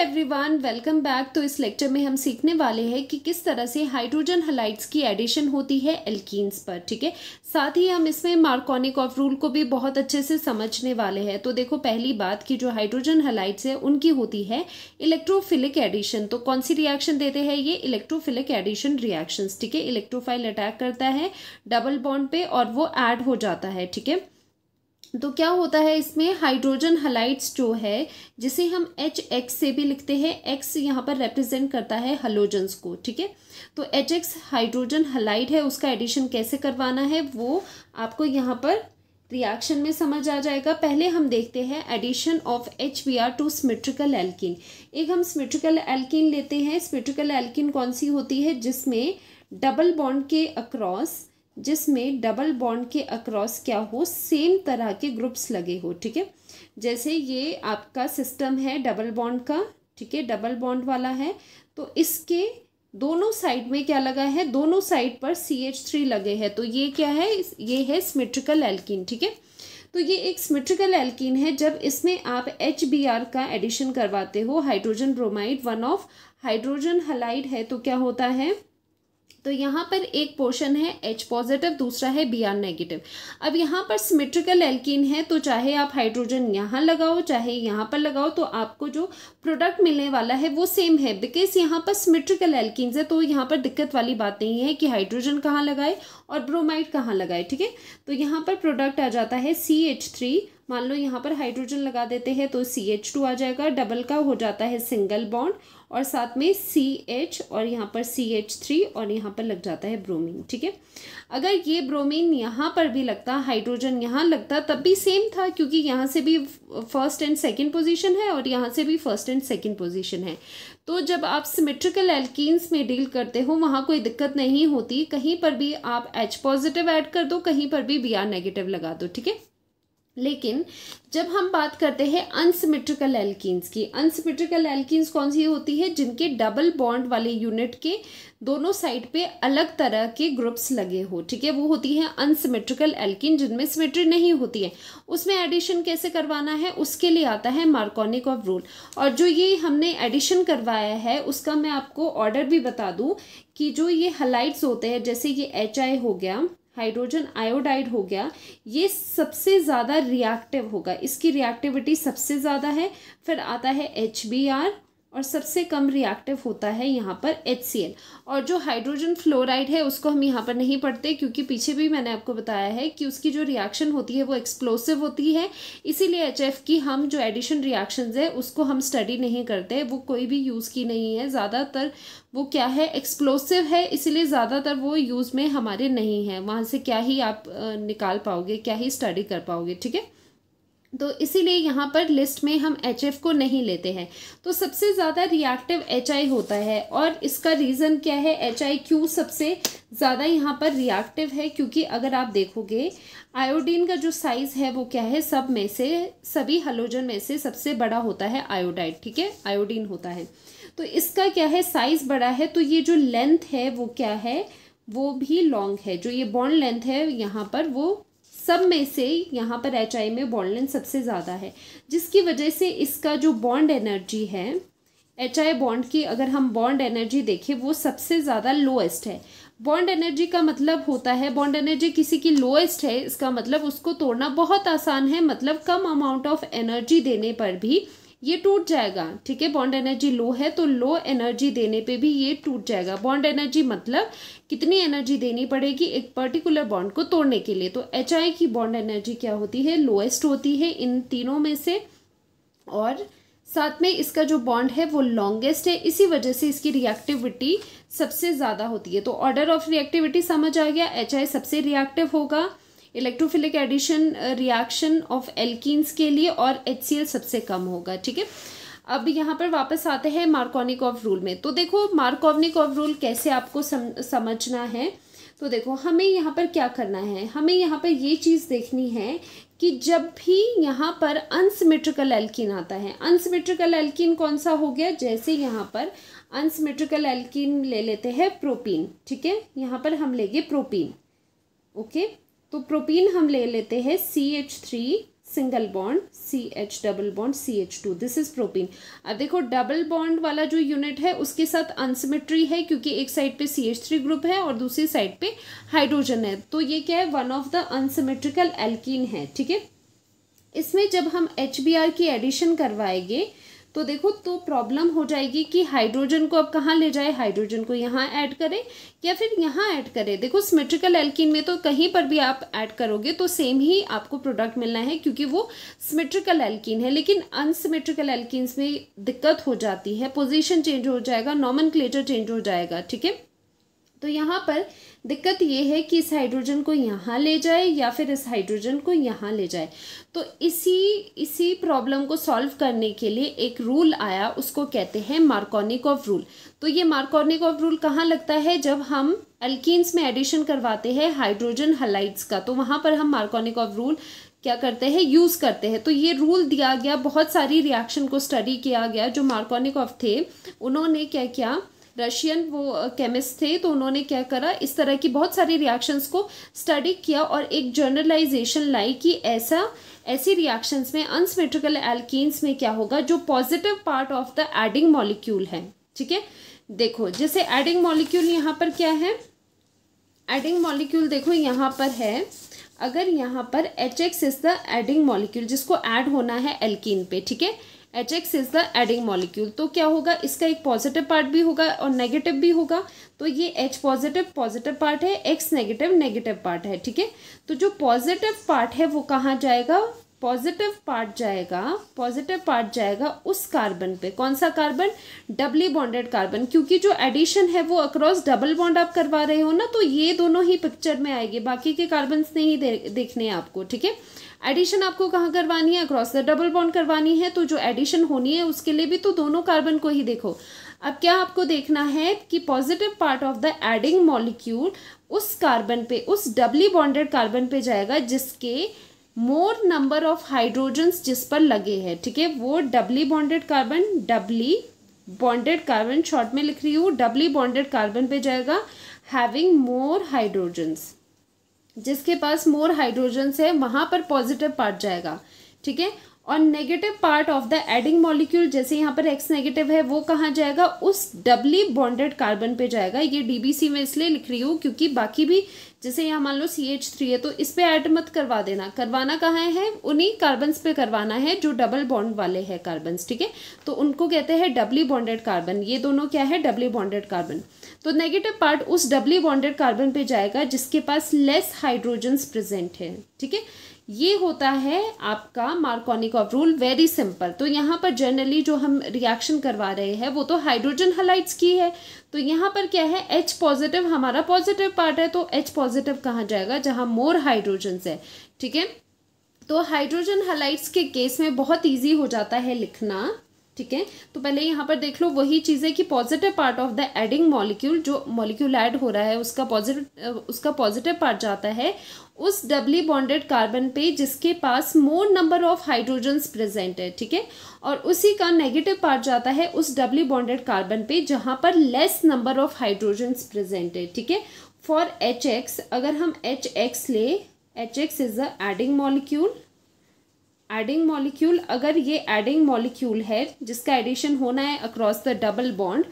everyone welcome back तो इस lecture में हम सीखने वाले हैं कि किस तरह से हाइड्रोजन हलाइट्स की एडिशन होती है एल्कीन्स पर ठीक है साथ ही हम इसमें मार्कोनिक ऑफ रूल को भी बहुत अच्छे से समझने वाले हैं तो देखो पहली बात कि जो हाइड्रोजन हलाइट्स है उनकी होती है इलेक्ट्रोफिलिक एडिशन तो कौन सी रिएक्शन देते हैं ये इलेक्ट्रोफिलिक एडिशन रिएक्शन ठीक है इलेक्ट्रोफाइल अटैक करता है डबल बॉन्ड पे और वो एड हो जाता है ठीक है तो क्या होता है इसमें हाइड्रोजन हलाइट्स जो है जिसे हम एच एक्स से भी लिखते हैं एक्स यहाँ पर रिप्रेजेंट करता है हलोजन्स को ठीक है तो एच एक्स हाइड्रोजन हलाइट है उसका एडिशन कैसे करवाना है वो आपको यहाँ पर रिएक्शन में समझ आ जाएगा पहले हम देखते हैं addition of H B R to symmetrical alkene एक हम स्मिट्रिकल एल्किन लेते हैं स्मिट्रिकल एल्किन कौन सी होती है जिसमें डबल बॉन्ड के अक्रॉस जिसमें डबल बॉन्ड के अक्रॉस क्या हो सेम तरह के ग्रुप्स लगे हो ठीक है जैसे ये आपका सिस्टम है डबल बॉन्ड का ठीक है डबल बॉन्ड वाला है तो इसके दोनों साइड में क्या लगा है दोनों साइड पर सी एच थ्री लगे हैं तो ये क्या है ये है स्मिट्रिकल एल्किन ठीक है तो ये एक स्मिट्रिकल एल्किन है जब इसमें आप एच बी आर का एडिशन करवाते हो hydrogen bromide one of hydrogen halide है तो क्या होता है तो यहाँ पर एक पोर्शन है एच पॉजिटिव दूसरा है बी आर नेगेटिव अब यहाँ पर सिमेट्रिकल एल्किन है तो चाहे आप हाइड्रोजन यहाँ लगाओ चाहे यहाँ पर लगाओ तो आपको जो प्रोडक्ट मिलने वाला है वो सेम है बिकॉज यहाँ पर सिमेट्रिकल एल्किन है तो यहाँ पर दिक्कत वाली बात नहीं है कि हाइड्रोजन कहाँ लगाए और ब्रोमाइड कहाँ लगाए ठीक है तो यहाँ पर प्रोडक्ट आ जाता है सी एच थ्री मान लो यहाँ पर हाइड्रोजन लगा देते हैं तो सी एच टू आ जाएगा डबल का हो जाता है सिंगल बॉन्ड और साथ में सी एच और यहाँ पर सी एच थ्री और यहाँ पर लग जाता है ब्रोमीन ठीक है अगर ये ब्रोमीन यहाँ पर भी लगता हाइड्रोजन यहाँ लगता तब भी सेम था क्योंकि यहाँ से भी फर्स्ट एंड सेकेंड पोजिशन है और यहाँ से भी फर्स्ट एंड सेकेंड पोजिशन है तो जब आप सिमेट्रिकल एल्कीन्स में डील करते हो वहाँ कोई दिक्कत नहीं होती कहीं पर भी आप एच पॉजिटिव ऐड कर दो कहीं पर भी बी आर नेगेटिव लगा दो ठीक है लेकिन जब हम बात करते हैं अनसिमेट्रिकल एल्किन्स की अनसिमेट्रिकल एल्किन्स कौन सी होती है जिनके डबल बॉन्ड वाले यूनिट के दोनों साइड पे अलग तरह के ग्रुप्स लगे हो ठीक है वो होती है अनसिमेट्रिकल एल्किन जिनमें सिमेट्री नहीं होती है उसमें एडिशन कैसे करवाना है उसके लिए आता है मार्कोनिक ऑफ रूल और जो ये हमने एडिशन करवाया है उसका मैं आपको ऑर्डर भी बता दूँ कि जो ये हलाइट्स होते हैं जैसे ये एच हो गया हाइड्रोजन आयोडाइड हो गया ये सबसे ज़्यादा रिएक्टिव होगा इसकी रिएक्टिविटी सबसे ज़्यादा है फिर आता है एच बी आर और सबसे कम रिएक्टिव होता है यहाँ पर एच और जो हाइड्रोजन फ्लोराइड है उसको हम यहाँ पर नहीं पढ़ते क्योंकि पीछे भी मैंने आपको बताया है कि उसकी जो रिएक्शन होती है वो एक्सप्लोसिव होती है इसीलिए एच की हम जो एडिशन रिएक्शन है उसको हम स्टडी नहीं करते वो कोई भी यूज़ की नहीं है ज़्यादातर वो क्या है एक्सप्लोसिव है इसीलिए ज़्यादातर वो यूज़ में हमारे नहीं है वहाँ से क्या ही आप निकाल पाओगे क्या ही स्टडी कर पाओगे ठीक है तो इसीलिए यहाँ पर लिस्ट में हम एच को नहीं लेते हैं तो सबसे ज़्यादा रिएक्टिव एच होता है और इसका रीज़न क्या है एच क्यों सबसे ज़्यादा यहाँ पर रिएक्टिव है क्योंकि अगर आप देखोगे आयोडीन का जो साइज़ है वो क्या है सब में से सभी हलोजन में से सबसे बड़ा होता है आयोडाइड ठीक है आयोडीन होता है तो इसका क्या है साइज़ बड़ा है तो ये जो लेंथ है वो क्या है वो भी लॉन्ग है जो ये बॉन्ड लेंथ है यहाँ पर वो सब में से यहाँ पर एच आई में बॉन्ड लेंथ सबसे ज़्यादा है जिसकी वजह से इसका जो बॉन्ड एनर्जी है एच आई बॉन्ड की अगर हम बॉन्ड एनर्जी देखें वो सबसे ज़्यादा लोएस्ट है बॉन्ड एनर्जी का मतलब होता है बॉन्ड एनर्जी किसी की लोएस्ट है इसका मतलब उसको तोड़ना बहुत आसान है मतलब कम अमाउंट ऑफ एनर्जी देने पर भी ये टूट जाएगा ठीक है बॉन्ड एनर्जी लो है तो लो एनर्जी देने पे भी ये टूट जाएगा बॉन्ड एनर्जी मतलब कितनी एनर्जी देनी पड़ेगी एक पर्टिकुलर बॉन्ड को तोड़ने के लिए तो एच की बॉन्ड एनर्जी क्या होती है लोएस्ट होती है इन तीनों में से और साथ में इसका जो बॉन्ड है वो लॉन्गेस्ट है इसी वजह से इसकी रिएक्टिविटी सबसे ज़्यादा होती है तो ऑर्डर ऑफ रिएक्टिविटी समझ आ गया एच सबसे रिएक्टिव होगा electrophilic addition reaction of alkenes के लिए और एच सबसे कम होगा ठीक है अब यहाँ पर वापस आते हैं ऑफ रूल में तो देखो ऑफ रूल कैसे आपको सम, समझना है तो देखो हमें यहाँ पर क्या करना है हमें यहाँ पर ये चीज़ देखनी है कि जब भी यहाँ पर अनसिमेट्रिकल एल्किन आता है अनसिमेट्रिकल एल्किन कौन सा हो गया जैसे यहाँ पर अनसिमेट्रिकल एल्किन ले लेते हैं प्रोपीन ठीक है यहाँ पर हम लेंगे प्रोपीन ओके तो प्रोपीन हम ले लेते हैं C H three single bond C H double bond C H two this is propene अब देखो डबल बॉन्ड वाला जो यूनिट है उसके साथ अनसिमेट्री है क्योंकि एक साइड पे सी एच थ्री ग्रुप है और दूसरी साइड पे हाइड्रोजन है तो ये क्या है one of the unsymmetrical alkene है ठीक है इसमें जब हम एच बी आर की एडिशन करवाएंगे तो देखो तो प्रॉब्लम हो जाएगी कि हाइड्रोजन को अब कहाँ ले जाए हाइड्रोजन को यहाँ ऐड करें या फिर यहाँ ऐड करें देखो सिमेट्रिकल एल्किन में तो कहीं पर भी आप ऐड करोगे तो सेम ही आपको प्रोडक्ट मिलना है क्योंकि वो सिमेट्रिकल एल्किन है लेकिन अनसिमेट्रिकल एल्किन्स में दिक्कत हो जाती है पोजिशन चेंज हो जाएगा नॉमन चेंज हो जाएगा ठीक है तो यहाँ पर दिक्कत ये है कि इस हाइड्रोजन को यहाँ ले जाए या फिर इस हाइड्रोजन को यहाँ ले जाए तो इसी इसी प्रॉब्लम को सॉल्व करने के लिए एक रूल आया उसको कहते हैं मार्कोनिक ऑफ रूल तो ये मार्कोनिक ऑफ रूल कहाँ लगता है जब हम अल्कीन्स में एडिशन करवाते हैं हाइड्रोजन हलाइट्स का तो वहाँ पर हम मार्कोनिक ऑफ रूल क्या करते हैं यूज़ करते हैं तो ये रूल दिया गया बहुत सारी रिएक्शन को स्टडी किया गया जो मार्कोनिक ऑफ थे उन्होंने क्या किया रशियन वो केमिस्ट थे तो उन्होंने क्या करा इस तरह की बहुत सारी रिएक्शंस को स्टडी किया और एक जर्नलाइजेशन लाई कि ऐसा ऐसी रिएक्शंस में अनसमेट्रिकल एल्किन्स में क्या होगा जो positive part of the adding molecule है ठीक है देखो जैसे एडिंग मॉलिक्यूल यहाँ पर क्या है एडिंग मॉलिक्यूल देखो यहाँ पर है अगर यहाँ पर H X is the adding molecule जिसको ऐड होना है एल्कीन पे ठीक है H X is the adding molecule तो क्या होगा इसका एक पॉजिटिव पार्ट भी होगा और नेगेटिव भी होगा तो ये एच पॉजिटिव पॉजिटिव पार्ट है एक्स नेगेटिव नेगेटिव पार्ट है ठीक है तो जो पॉजिटिव पार्ट है वो कहाँ जाएगा पॉजिटिव पार्ट जाएगा पॉजिटिव पार्ट जाएगा उस कार्बन पे कौन सा कार्बन डबली बॉन्डेड कार्बन क्योंकि जो एडिशन है वो अक्रॉस डबल बॉन्ड आप करवा रहे हो ना तो ये दोनों ही पिक्चर में आएंगे बाकी के कार्बन्स नहीं दे, देखने आपको ठीक है एडिशन आपको कहाँ करवानी है अक्रॉस द डबल बॉन्ड करवानी है तो जो एडिशन होनी है उसके लिए भी तो दोनों कार्बन को ही देखो अब क्या आपको देखना है कि positive part of the adding molecule उस कार्बन पे उस डबली बॉन्डेड कार्बन पे जाएगा जिसके मोर नंबर ऑफ हाइड्रोजन्स जिस पर लगे हैं ठीक है वो doubly bonded carbon doubly bonded carbon short में लिख रही हूँ डबली बॉन्डेड कार्बन पे जाएगा हैविंग मोर हाइड्रोजन्स जिसके पास मोर हाइड्रोजन्स है वहाँ पर पॉजिटिव पार्ट जाएगा ठीक है और negative part of the adding molecule जैसे यहाँ पर एक्स नेगेटिव है वो कहाँ जाएगा उस डबली बॉन्डेड कार्बन पे जाएगा ये डीबीसी में इसलिए लिख रही हूँ क्योंकि बाकी भी जैसे यहाँ मान लो सी एच थ्री है तो इस पर ऐड मत करवा देना करवाना कहाँ है उन्हीं कार्बन्स पे करवाना है जो डबल बॉन्ड वाले हैं कार्बन्स ठीक है तो उनको कहते हैं डबली बॉन्डेड कार्बन ये दोनों क्या है डबली बॉन्डेड कार्बन तो नेगेटिव पार्ट उस डबली बॉन्डेड कार्बन पे जाएगा जिसके पास लेस हाइड्रोजन्स प्रेजेंट है ठीक है ये होता है आपका Markovnikov rule very simple तो यहाँ पर जनरली जो हम रिएक्शन करवा रहे हैं वो तो हाइड्रोजन हलाइट्स की है तो यहाँ पर क्या है एच पॉजिटिव हमारा पॉजिटिव पार्ट है तो एच पॉजिटिव कहाँ जाएगा जहाँ मोर हाइड्रोजन है ठीक है तो हाइड्रोजन हलाइट्स के केस में बहुत ईजी हो जाता है लिखना ठीक है तो पहले यहाँ पर देख लो वही चीज़ है कि positive part of the adding molecule जो मॉलिक्यूल ऐड हो रहा है उसका पॉजिटिव उसका पॉजिटिव पार्ट जाता है उस डबली बॉन्डेड कार्बन पे जिसके पास more number of hydrogens present है ठीक है और उसी का नेगेटिव पार्ट जाता है उस डबली बॉन्डेड कार्बन पे जहाँ पर less number of hydrogens present है ठीक है फॉर एच एक्स अगर हम एच एक्स ले H X is the adding molecule adding molecule अगर ये एडिंग मॉलिक्यूल है जिसका एडिशन होना है अक्रॉस द डबल बॉन्ड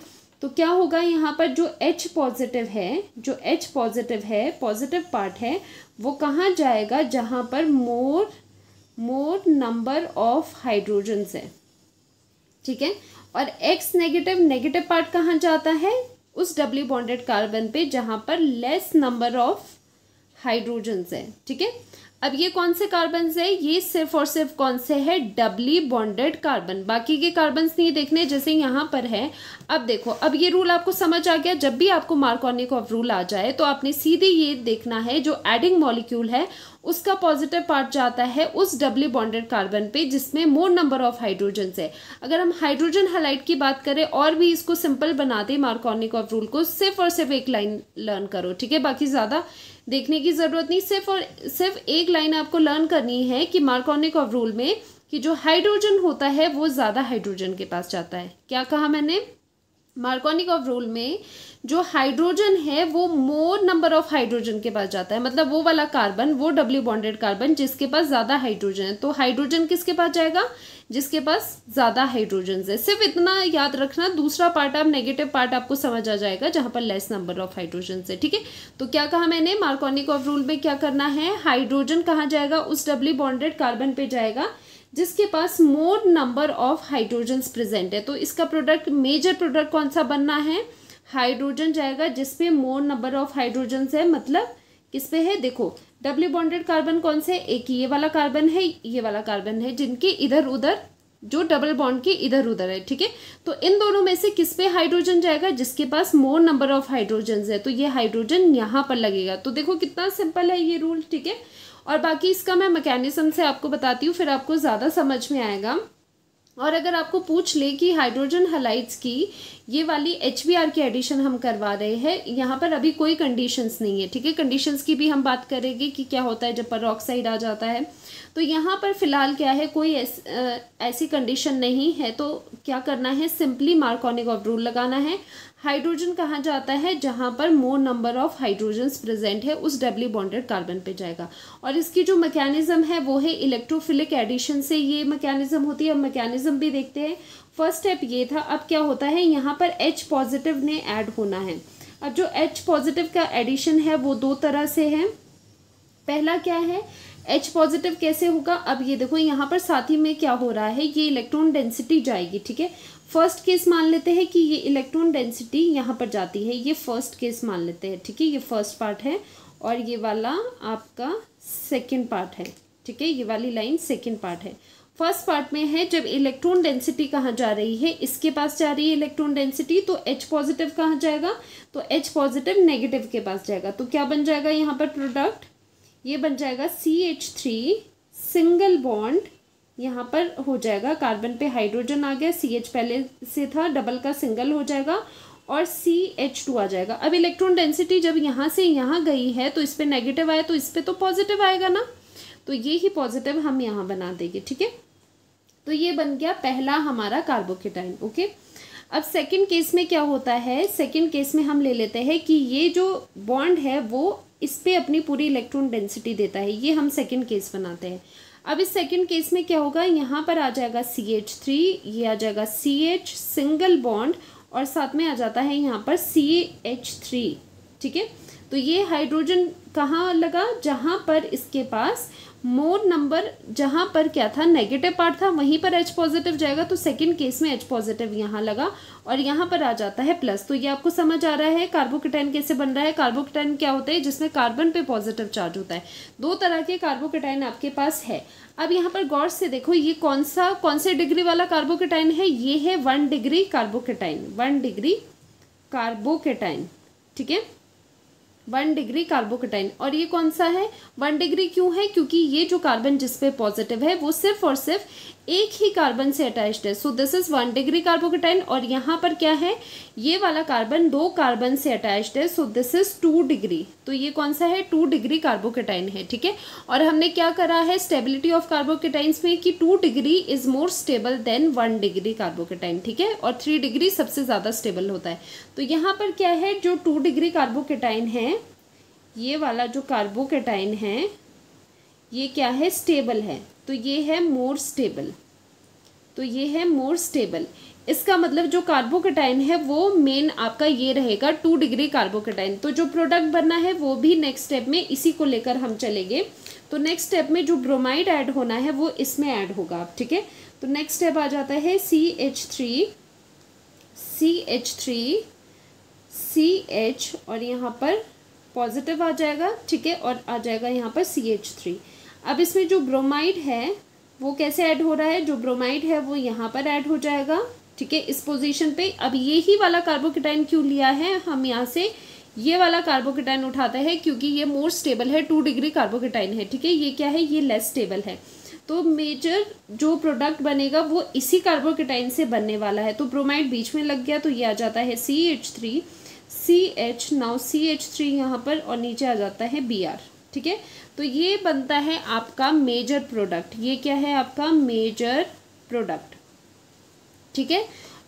तो क्या होगा यहाँ पर जो H पॉजिटिव है जो H पॉजिटिव है पॉजिटिव पार्ट है वो कहाँ जाएगा जहाँ पर more more number of hydrogens है ठीक है और X नेगेटिव नेगेटिव पार्ट कहाँ जाता है उस डबली बॉन्डेड कार्बन पे जहाँ पर लेस नंबर ऑफ हाइड्रोजन्स है ठीक है अब ये कौन से कार्बन है ये सिर्फ और सिर्फ कौन से है डबली बॉन्डेड कार्बन बाकी के कार्बन नहीं देखने जैसे यहाँ पर है अब देखो अब ये रूल आपको समझ आ गया जब भी आपको मार्कोनिक ऑफ रूल आ जाए तो आपने सीधे ये देखना है जो एडिंग मॉलिक्यूल है उसका पॉजिटिव पार्ट जाता है उस डबली बॉन्डेड कार्बन पे जिसमें मोर नंबर ऑफ हाइड्रोजन है अगर हम हाइड्रोजन हाइलाइट की बात करें और भी इसको सिंपल बना दे मार्कोनिक ऑफ रूल को सिर्फ और सिर्फ एक लाइन लर्न करो ठीक है बाकी ज़्यादा देखने की ज़रूरत नहीं सिर्फ और सिर्फ एक लाइन आपको लर्न करनी है कि मार्कोनिक ऑफ रूल में कि जो हाइड्रोजन होता है वो ज़्यादा हाइड्रोजन के पास जाता है क्या कहा मैंने मार्कोनिक ऑफ रूल में जो हाइड्रोजन है वो मोर नंबर ऑफ हाइड्रोजन के पास जाता है मतलब वो वाला कार्बन वो डब्ल्यू बॉन्डेड कार्बन जिसके पास ज़्यादा हाइड्रोजन है तो हाइड्रोजन किसके पास जाएगा जिसके पास ज़्यादा हाइड्रोजन है सिर्फ इतना याद रखना दूसरा पार्ट आप नेगेटिव पार्ट आपको समझ आ जाएगा जहाँ पर लेस नंबर ऑफ हाइड्रोजन है ठीक है तो क्या कहा मैंने मार्कोनिक ऑफ रूल में क्या करना है हाइड्रोजन कहाँ जाएगा उस डब्ल्यू बॉन्डेड कार्बन पे जाएगा जिसके पास more number of hydrogens present है तो इसका प्रोडक्ट मेजर प्रोडक्ट कौन सा बनना है हाइड्रोजन जाएगा जिसपे मोर नंबर ऑफ हाइड्रोजन है मतलब किस पे है देखो डब्ल्यू बॉन्डेड कार्बन कौन से एक ये वाला कार्बन है ये वाला कार्बन है जिनके इधर उधर जो डबल बॉन्ड के इधर उधर है ठीक है तो इन दोनों में से किस पे हाइड्रोजन जाएगा जिसके पास मोर नंबर ऑफ हाइड्रोजन है तो ये हाइड्रोजन यहाँ पर लगेगा तो देखो कितना सिंपल है ये रूल ठीक है और बाकी इसका मैं मैकेनिज़्म से आपको बताती हूँ फिर आपको ज़्यादा समझ में आएगा और अगर आपको पूछ ले कि हाइड्रोजन हलाइट्स की ये वाली एच की एडिशन हम करवा रहे हैं यहाँ पर अभी कोई कंडीशंस नहीं है ठीक है कंडीशंस की भी हम बात करेंगे कि क्या होता है जब ऑक्साइड आ जाता है तो यहाँ पर फ़िलहाल क्या है कोई ऐस, आ, ऐसी कंडीशन नहीं है तो क्या करना है सिंपली मार्कोनिक ऑफ रूल लगाना है हाइड्रोजन कहा जाता है जहाँ पर more number of hydrogens present है उस डबली बॉन्डेड कार्बन पे जाएगा और इसकी जो मैकेनिज्म है वो है इलेक्ट्रोफिलिक एडिशन से ये मैकेनिज्म होती है अब मैकेनिज्म भी देखते हैं फर्स्ट स्टेप ये था अब क्या होता है यहाँ पर एच पॉजिटिव ने ऐड होना है अब जो एच पॉजिटिव का एडिशन है वो दो तरह से है पहला क्या है एच पॉजिटिव कैसे होगा अब ये देखो यहाँ पर साथ ही में क्या हो रहा है ये इलेक्ट्रॉन डेंसिटी जाएगी ठीक है फर्स्ट केस मान लेते हैं कि ये इलेक्ट्रॉन डेंसिटी यहाँ पर जाती है ये फर्स्ट केस मान लेते हैं ठीक है ये फर्स्ट पार्ट है और ये वाला आपका सेकेंड पार्ट है ठीक है ये वाली लाइन सेकेंड पार्ट है फर्स्ट पार्ट में है जब इलेक्ट्रॉन डेंसिटी कहाँ जा रही है इसके पास जा रही है इलेक्ट्रॉन डेंसिटी तो H पॉजिटिव कहाँ जाएगा तो H पॉजिटिव नेगेटिव के पास जाएगा तो क्या बन जाएगा यहाँ पर प्रोडक्ट ये बन जाएगा C H three single bond यहाँ पर हो जाएगा कार्बन पे हाइड्रोजन आ गया सी एच पहले से था डबल का सिंगल हो जाएगा और सी एच टू आ जाएगा अब इलेक्ट्रॉन डेंसिटी जब यहाँ से यहाँ गई है तो इस पर नेगेटिव आया तो इस पर तो पॉजिटिव आएगा ना तो ये ही पॉजिटिव हम यहाँ बना देंगे ठीक है तो ये बन गया पहला हमारा कार्बोकेटाइन ओके अब सेकंड केस में क्या होता है सेकंड केस में हम ले लेते हैं कि ये जो बॉन्ड है वो इस पर अपनी पूरी इलेक्ट्रॉन डेंसिटी देता है ये हम सेकंड केस बनाते हैं अब इस सेकंड केस में क्या होगा यहाँ पर आ जाएगा सी एच थ्री ये आ जाएगा सी एच सिंगल बॉन्ड और साथ में आ जाता है यहाँ पर सी एच थ्री ठीक है तो ये हाइड्रोजन कहाँ लगा जहाँ पर इसके पास मोर नंबर जहाँ पर क्या था नेगेटिव पार्ट था वहीं पर एच पॉजिटिव जाएगा तो सेकंड केस में एच पॉजिटिव यहाँ लगा और यहाँ पर आ जाता है प्लस तो ये आपको समझ आ रहा है कार्बोकेटाइन कैसे बन रहा है कार्बोकेटाइन क्या होता है जिसमें कार्बन पे पॉजिटिव चार्ज होता है दो तरह के कार्बोकेटाइन आपके पास है अब यहाँ पर गौर से देखो ये कौन सा कौन से डिग्री वाला कार्बोकेटाइन है ये है one degree carbocation one degree carbocation ठीक है वन डिग्री कार्बोकटाइन और ये कौन सा है वन डिग्री क्यों है क्योंकि ये जो कार्बन जिसपे पॉजिटिव है वो सिर्फ और सिर्फ एक ही कार्बन से अटैच्ड है so this is one degree carbocation और यहाँ पर क्या है ये वाला कार्बन दो कार्बन से अटैच्ड है so this is two degree तो ये कौन सा है टू डिग्री कार्बोकेटाइन है ठीक है और हमने क्या करा है स्टेबिलिटी ऑफ कार्बोकेटाइन्स में कि two degree is more stable than one degree carbocation ठीक है और थ्री डिग्री सबसे ज़्यादा स्टेबल होता है तो यहाँ पर क्या है जो टू डिग्री कार्बोकेटाइन है ये वाला जो कार्बोकेटाइन है ये क्या है स्टेबल है तो ये है मोर स्टेबल तो ये है मोर स्टेबल इसका मतलब जो कार्बोकेटाइन है वो मेन आपका ये रहेगा टू डिग्री कार्बोकेटाइन तो जो प्रोडक्ट बनना है वो भी नेक्स्ट स्टेप में इसी को लेकर हम चलेंगे तो नेक्स्ट स्टेप में जो ब्रोमाइड ऐड होना है वो इसमें ऐड होगा आप ठीक है तो नेक्स्ट स्टेप आ जाता है C H three C H three C H और यहाँ पर पॉजिटिव आ जाएगा ठीक है और आ जाएगा यहाँ पर सी एच थ्री अब इसमें जो ब्रोमाइड है वो कैसे ऐड हो रहा है जो ब्रोमाइड है वो यहाँ पर ऐड हो जाएगा ठीक है इस पोजीशन पे अब ये ही वाला कार्बोकेटाइन क्यों लिया है हम यहाँ से ये वाला कार्बोकेटाइन उठाते हैं क्योंकि ये मोर स्टेबल है टू डिग्री कार्बोकेटाइन है ठीक है ये क्या है ये लेस स्टेबल है तो मेजर जो प्रोडक्ट बनेगा वो इसी कार्बोकेटाइन से बनने वाला है तो ब्रोमाइड बीच में लग गया तो ये आ जाता है C H three C H now C H three यहाँ पर और नीचे आ जाता है बी आर ठीक है तो ये बनता है आपका मेजर प्रोडक्ट ये क्या है आपका मेजर प्रोडक्ट ठीक है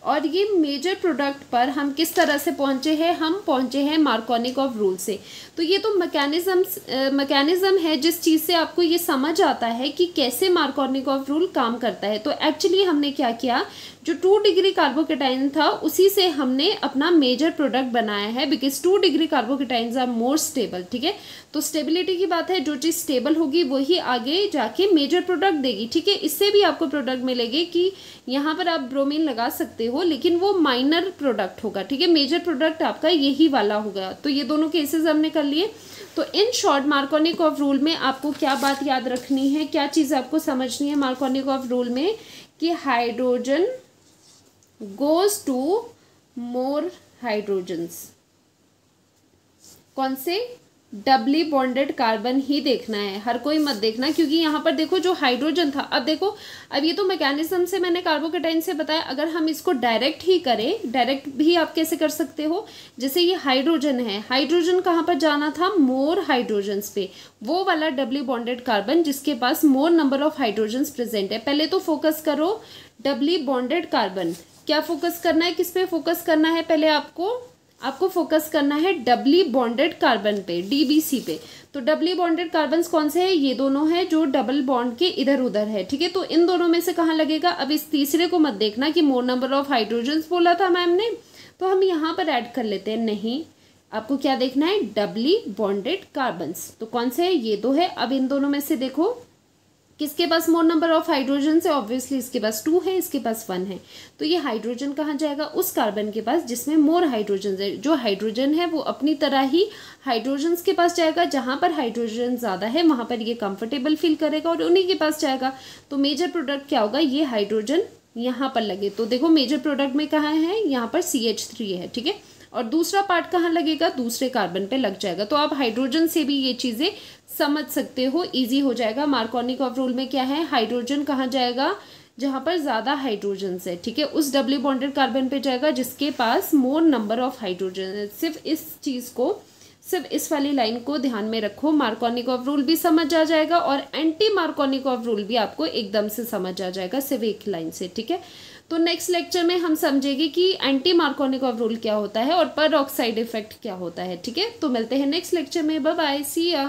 और ये मेजर प्रोडक्ट पर हम किस तरह से पहुंचे हैं हम पहुंचे हैं मार्कोनिक ऑफ रूल से तो ये तो मैकेनिज्म मैकेनिज्म है जिस चीज़ से आपको ये समझ आता है कि कैसे मार्कोनिक ऑफ रूल काम करता है तो एक्चुअली हमने क्या किया जो टू डिग्री कार्बोकेटाइन था उसी से हमने अपना मेजर प्रोडक्ट बनाया है because two degree carbocation are more stable ठीक है तो स्टेबिलिटी की बात है जो चीज़ स्टेबल होगी वही आगे जाके मेजर प्रोडक्ट देगी ठीक है इससे भी आपको प्रोडक्ट मिलेगी कि यहाँ पर आप ब्रोमीन लगा सकते हो हो लेकिन वो माइनर प्रोडक्ट होगा ठीक है मेजर प्रोडक्ट आपका यही वाला होगा तो ये दोनों केसेस हमने कर लिए तो in short Markovnikov rule में आपको क्या बात याद रखनी है क्या चीज़ आपको समझनी है मार्कोनिक ऑफ रूल में कि hydrogen goes to more hydrogens कौन से डबली बॉन्डेड कार्बन ही देखना है हर कोई मत देखना क्योंकि यहाँ पर देखो जो हाइड्रोजन था अब देखो अब ये तो मैकेनिज्म से मैंने कार्बोकेटाइन से बताया अगर हम इसको डायरेक्ट ही करें डायरेक्ट भी आप कैसे कर सकते हो जैसे ये हाइड्रोजन है हाइड्रोजन कहाँ पर जाना था मोर हाइड्रोजन्स पे वो वाला डबली बॉन्डेड कार्बन जिसके पास more number of hydrogen present है पहले तो फोकस करो डबली बॉन्डेड कार्बन क्या फोकस करना है किस पे फोकस करना है पहले आपको आपको फोकस करना है डबली बॉन्डेड कार्बन पे डीबीसी पे तो डबली बॉन्डेड कार्बन कौन से हैं ये दोनों हैं जो डबल बॉन्ड के इधर उधर है ठीक है तो इन दोनों में से कहाँ लगेगा अब इस तीसरे को मत देखना कि मोर नंबर ऑफ हाइड्रोजन्स बोला था मैम ने तो हम यहाँ पर ऐड कर लेते हैं नहीं आपको क्या देखना है डबली बॉन्डेड कार्बन्स तो कौन से है ये दो है अब इन दोनों में से देखो किसके पास मोर नंबर ऑफ हाइड्रोजन है ऑब्वियसली इसके पास टू है इसके पास वन है तो ये हाइड्रोजन कहाँ जाएगा उस कार्बन के पास जिसमें मोर हाइड्रोजन है जो हाइड्रोजन है वो अपनी तरह ही हाइड्रोजन के पास जाएगा जहाँ पर हाइड्रोजन ज़्यादा है वहाँ पर ये कंफर्टेबल फील करेगा और उन्हीं के पास जाएगा तो मेजर प्रोडक्ट क्या होगा ये हाइड्रोजन यहाँ पर लगे तो देखो मेजर प्रोडक्ट में कहाँ है यहाँ पर सी एच थ्री है ठीक है और दूसरा पार्ट कहाँ लगेगा दूसरे कार्बन पे लग जाएगा तो आप हाइड्रोजन से भी ये चीज़ें समझ सकते हो इजी हो जाएगा मार्कोनिक ऑफ रूल में क्या है हाइड्रोजन कहाँ जाएगा जहाँ पर ज़्यादा हाइड्रोजन है ठीक है उस डब्ल्यू बॉन्डेड कार्बन पे जाएगा जिसके पास मोर नंबर ऑफ हाइड्रोजन सिर्फ इस चीज़ को सिर्फ इस वाली लाइन को ध्यान में रखो मार्कोनिक ऑफ रूल भी समझ आ जाएगा और एंटी मार्कोनिक ऑफ रूल भी आपको एकदम से समझ आ जाएगा सिर्फ एक लाइन से ठीक है तो नेक्स्ट लेक्चर में हम समझेंगे कि एंटी मार्कोनिक रूल क्या होता है और पर ऑक्साइड इफेक्ट क्या होता है ठीक है तो मिलते हैं नेक्स्ट लेक्चर में बाय सी या